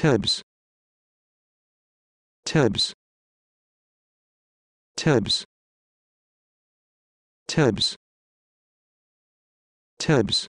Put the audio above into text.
Tubs. Tubs. Tubs. Tubs. Tubs.